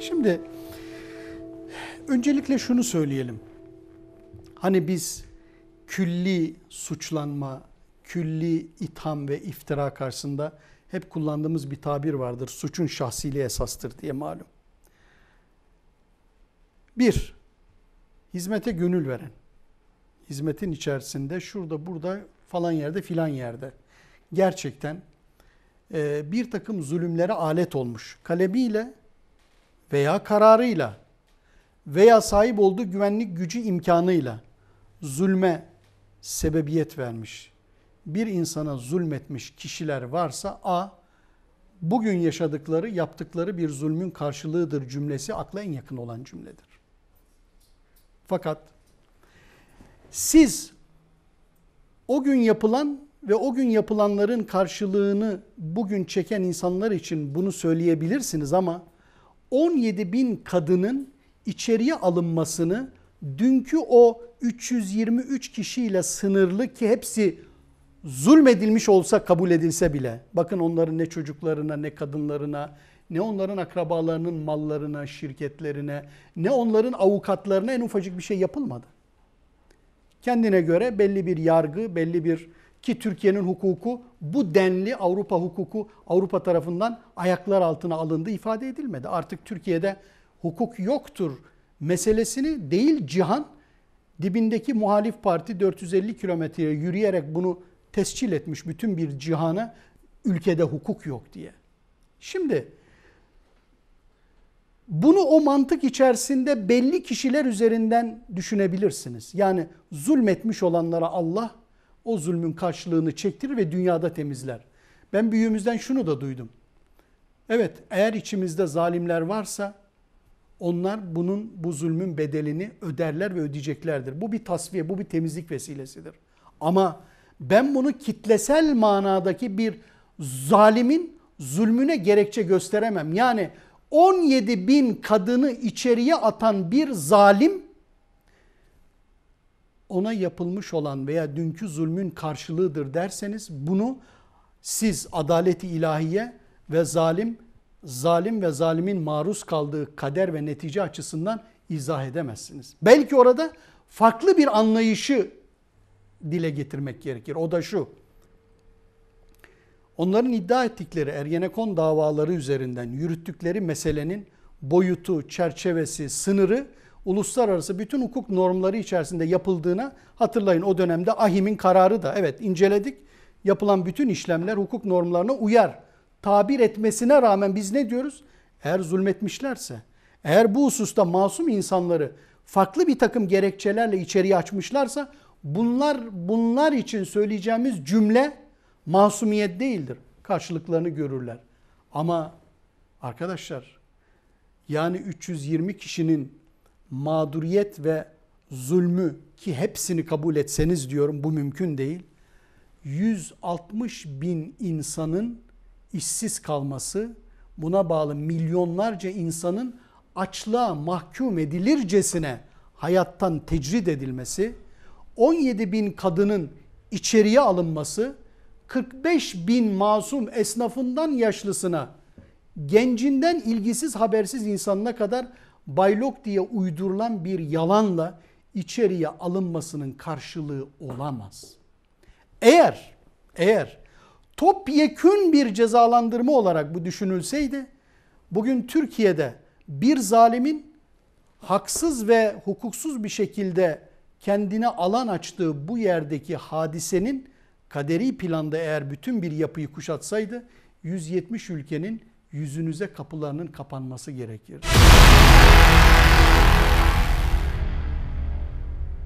Şimdi öncelikle şunu söyleyelim. Hani biz külli suçlanma, külli itham ve iftira karşısında hep kullandığımız bir tabir vardır. Suçun şahsiliği esastır diye malum. Bir, hizmete gönül veren. Hizmetin içerisinde şurada burada falan yerde filan yerde. Gerçekten e, bir takım zulümlere alet olmuş. kalebiyle veya kararıyla veya sahip olduğu güvenlik gücü imkanıyla zulme sebebiyet vermiş, bir insana zulmetmiş kişiler varsa A. Bugün yaşadıkları, yaptıkları bir zulmün karşılığıdır cümlesi akla en yakın olan cümledir. Fakat siz o gün yapılan ve o gün yapılanların karşılığını bugün çeken insanlar için bunu söyleyebilirsiniz ama 17 bin kadının içeriye alınmasını dünkü o 323 kişiyle sınırlı ki hepsi zulmedilmiş olsa kabul edilse bile bakın onların ne çocuklarına ne kadınlarına ne onların akrabalarının mallarına, şirketlerine, ne onların avukatlarına en ufacık bir şey yapılmadı. Kendine göre belli bir yargı, belli bir ki Türkiye'nin hukuku bu denli Avrupa hukuku Avrupa tarafından ayaklar altına alındı ifade edilmedi. Artık Türkiye'de hukuk yoktur meselesini değil cihan dibindeki muhalif parti 450 kilometreye yürüyerek bunu tescil etmiş bütün bir cihana ülkede hukuk yok diye. Şimdi bunu o mantık içerisinde belli kişiler üzerinden düşünebilirsiniz. Yani zulmetmiş olanlara Allah o zulmün karşılığını çektirir ve dünyada temizler. Ben büyüğümüzden şunu da duydum. Evet eğer içimizde zalimler varsa onlar bunun bu zulmün bedelini öderler ve ödeyeceklerdir. Bu bir tasfiye, bu bir temizlik vesilesidir. Ama ben bunu kitlesel manadaki bir zalimin zulmüne gerekçe gösteremem. Yani 17 bin kadını içeriye atan bir zalim ona yapılmış olan veya dünkü zulmün karşılığıdır derseniz bunu siz adaleti ilahiye ve zalim zalim ve zalimin maruz kaldığı kader ve netice açısından izah edemezsiniz. Belki orada farklı bir anlayışı dile getirmek gerekir. O da şu. Onların iddia ettikleri Ergenekon davaları üzerinden yürüttükleri meselenin boyutu, çerçevesi, sınırı uluslararası bütün hukuk normları içerisinde yapıldığına hatırlayın. O dönemde Ahimin kararı da evet inceledik. Yapılan bütün işlemler hukuk normlarına uyar. Tabir etmesine rağmen biz ne diyoruz? Eğer zulmetmişlerse, eğer bu hususta masum insanları farklı bir takım gerekçelerle içeriye açmışlarsa bunlar bunlar için söyleyeceğimiz cümle masumiyet değildir. Karşılıklarını görürler. Ama arkadaşlar yani 320 kişinin mağduriyet ve zulmü ki hepsini kabul etseniz diyorum bu mümkün değil. 160 bin insanın işsiz kalması, buna bağlı milyonlarca insanın açlığa mahkum edilircesine hayattan tecrit edilmesi, 17 bin kadının içeriye alınması, 45 bin masum esnafından yaşlısına, gencinden ilgisiz habersiz insanına kadar Baylok diye uydurulan bir yalanla içeriye alınmasının karşılığı olamaz. Eğer eğer topyekün bir cezalandırma olarak bu düşünülseydi bugün Türkiye'de bir zalimin haksız ve hukuksuz bir şekilde kendine alan açtığı bu yerdeki hadisenin kaderi planda eğer bütün bir yapıyı kuşatsaydı 170 ülkenin yüzünüze kapılarının kapanması gerekir.